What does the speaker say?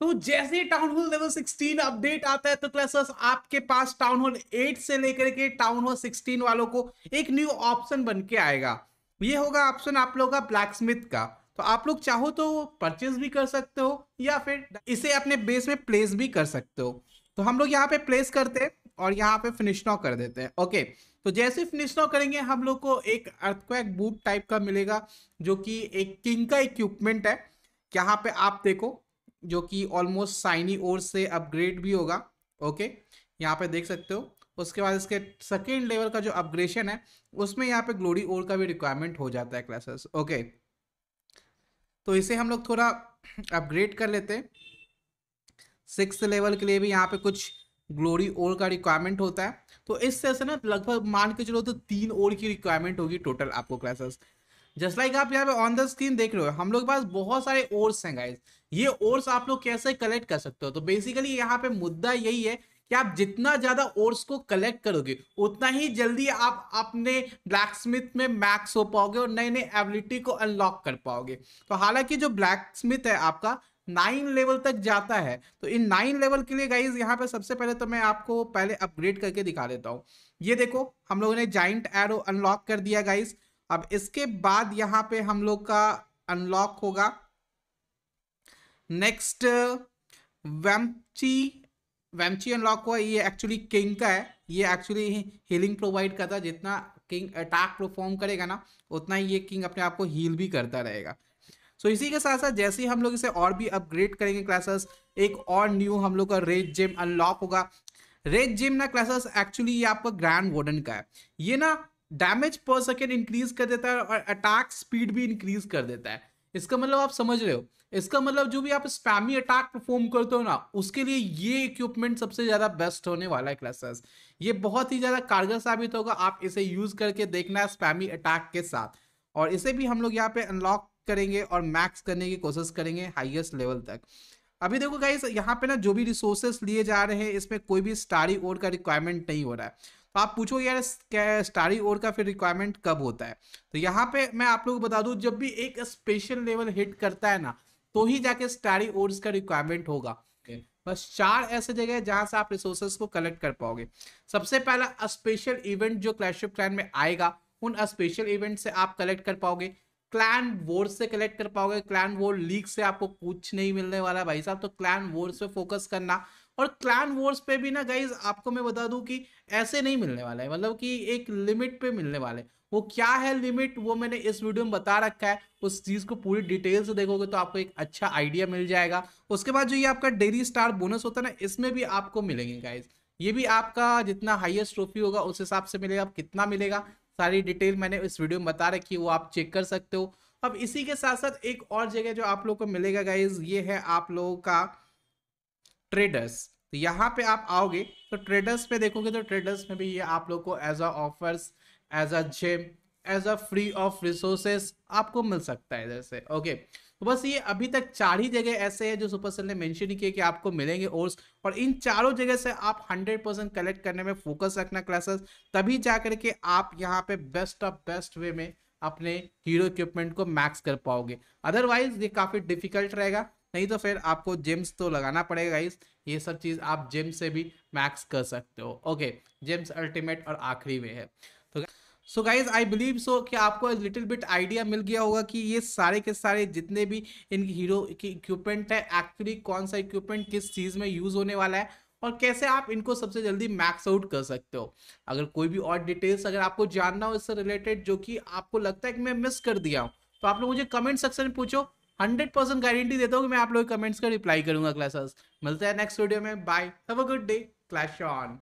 तो जैसे town hall level 16 update आता है तो क्लासेस आपके पास टाउन हॉल 8 से लेकर के टाउन हॉल 16 वालों को एक न्यू ऑप्शन बन के आएगा ये होगा ऑप्शन आप लोग का ब्लैक स्मिथ का तो आप लोग चाहो तो परचेज भी कर सकते हो या फिर इसे अपने बेस में प्लेस भी कर सकते हो तो हम लोग यहाँ पे प्लेस करते हैं और यहाँ पे फिनिश नॉ कर देते हैं ओके तो जैसे फिनिश नॉ करेंगे हम लोग को एक अर्थक्वैक बूट टाइप का मिलेगा जो कि एक किंग का इक्विपमेंट है यहाँ पे आप देखो जो कि ऑलमोस्ट साइनी ओर से अपग्रेड भी होगा ओके यहाँ पे देख सकते हो उसके बाद इसके सेकेंड लेवल का जो अपग्रेशन है उसमें यहाँ पे ग्लोरी ओर का भी रिक्वायरमेंट हो जाता है क्लासेस ओके तो इसे हम लोग थोड़ा अपग्रेड कर लेते हैं सिक्स लेवल के लिए भी यहाँ पे कुछ ग्लोरी ओर का रिक्वायरमेंट होता है तो इससे ना लगभग मान के चलो तो तीन ओर की रिक्वायरमेंट होगी टोटल आपको क्लासेस जस्ट लाइक आप यहाँ पे ऑन द स्क्रीन देख रहे हो हम लोग के पास बहुत सारे ओर्स हैं गाइज ये ओर्स आप लोग कैसे कलेक्ट कर सकते हो तो बेसिकली यहाँ पे मुद्दा यही है कि आप जितना ज्यादा ओर्स को कलेक्ट करोगे उतना ही जल्दी आप अपने ब्लैक स्मिथ में मैक्स हो पाओगे और नए नए एबिलिटी को अनलॉक कर पाओगे तो हालांकि जो ब्लैक स्मिथ है आपका नाइन लेवल तक जाता है तो इन नाइन लेवल के लिए गाइज यहाँ पे सबसे पहले तो मैं आपको पहले अपग्रेड करके दिखा देता हूँ ये देखो हम लोगों ने जाइंट एरो अनलॉक कर दिया गाइज अब इसके बाद यहाँ पे हम लोग का अनलॉक होगा नेक्स्ट वेम्ची वेम्ची अनलॉक हुआ ये एक्चुअली किंग का है ये एक्चुअली हीलिंग प्रोवाइड करता है जितना किंग अटैक परफॉर्म करेगा ना उतना ही ये किंग अपने आप को हील भी करता रहेगा सो so, इसी के साथ साथ जैसे ही हम लोग इसे और भी अपग्रेड करेंगे क्लासेस एक और न्यू हम लोग का रेड जिम अनलॉक होगा रेड जिम ना क्लासेस एक्चुअली ये आपका ग्रैंड वार्डन का है ये ना डैमेज पर सेकेंड इंक्रीज कर देता है और अटैक स्पीड भी इंक्रीज कर देता है इसका मतलब आप समझ रहे हो इसका मतलब जो भी आप स्पैमी अटैक परफॉर्म करते हो ना उसके लिए ये इक्विपमेंट सबसे ज़्यादा बेस्ट होने वाला है क्लासेस ये बहुत ही ज़्यादा कारगर साबित होगा आप इसे यूज़ करके देखना है स्पैमी अटैक के साथ और इसे भी हम लोग यहाँ पे अनलॉक करेंगे और मैक्स करने की कोशिश करेंगे हाइएस्ट लेवल तक अभी देखो गाइस यहाँ पे ना जो भी रिसोर्सेस लिए जा रहे हैं इसमें कोई भी स्टारी ओर का रिक्वायरमेंट नहीं हो रहा है तो आप पूछो यार स्टारी ओर का फिर रिक्वायरमेंट कब होता है तो यहाँ पे मैं आप लोग को बता दूँ जब भी एक स्पेशल लेवल हिट करता है ना तो ही जाके स्टारी ओर्स का रिक्वायरमेंट होगा बस चार ऐसे जगह है जहां से आप रिसोर्सेस को कलेक्ट कर पाओगे सबसे पहला स्पेशल इवेंट जो क्लैश ऑफ क्लैन में आएगा उन स्पेशल इवेंट से आप कलेक्ट कर पाओगे क्लैन वोर से कलेक्ट कर पाओगे क्लैन वोर लीग से आपको कुछ नहीं मिलने वाला भाई साहब तो क्लैन वोर पे फोकस करना और क्लैन वॉर्स पे भी ना गाइज आपको मैं बता दूं कि ऐसे नहीं मिलने वाला है मतलब कि एक लिमिट पे मिलने वाले वो क्या है लिमिट वो मैंने इस वीडियो में बता रखा है उस चीज़ को पूरी डिटेल से देखोगे तो आपको एक अच्छा आइडिया मिल जाएगा उसके बाद जो ये आपका डेरी स्टार बोनस होता है ना इसमें भी आपको मिलेंगे गाइज ये भी आपका जितना हाइएस्ट ट्रॉफी होगा उस हिसाब से मिलेगा कितना मिलेगा सारी डिटेल मैंने इस वीडियो में बता रखी है वो आप चेक कर सकते हो अब इसी के साथ साथ एक और जगह जो आप लोग को मिलेगा गाइज ये है आप लोगों का ट्रेडर्स तो यहाँ पे आप आओगे तो ट्रेडर्स पे देखोगे तो ट्रेडर्स में भी ये आप लोग को as a offers as a gem as a free of resources आपको मिल सकता है इधर से ओके तो बस ये अभी तक चार ही जगह ऐसे हैं जो सेल ने मेंशन किए कि आपको मिलेंगे ओर्स और इन चारों जगह से आप 100 परसेंट कलेक्ट करने में फोकस रखना क्लासेस तभी जा करके आप यहाँ पे बेस्ट ऑफ बेस्ट वे में अपने हीरो इक्विपमेंट को मैक्स कर पाओगे अदरवाइज ये काफ़ी डिफिकल्ट रहेगा नहीं तो फिर आपको जेम्स तो लगाना पड़ेगा इस ये सब चीज़ आप जेम्स से भी मैक्स कर सकते हो ओके जेम्स अल्टीमेट और आखिरी में है तो so guys I believe so कि आपको लिटिल बिट आइडिया मिल गया होगा कि ये सारे के सारे जितने भी इन हीरो की इक्विपमेंट है एक्चुअली कौन सा इक्विपमेंट किस चीज़ में यूज़ होने वाला है और कैसे आप इनको सबसे जल्दी मैक्स आउट कर सकते हो अगर कोई भी और डिटेल्स अगर आपको जानना हो इससे रिलेटेड जो कि आपको लगता है कि मैं मिस कर दिया हूँ तो आप लोग मुझे कमेंट सेक्शन में पूछो हंड्रेड परसेंट गारंटी देता हूँ कि मैं आप लोग कमेंट्स का रिप्लाई करूंगा क्लासेस मिलते हैं नेक्स्ट वीडियो में bye have a good day clash on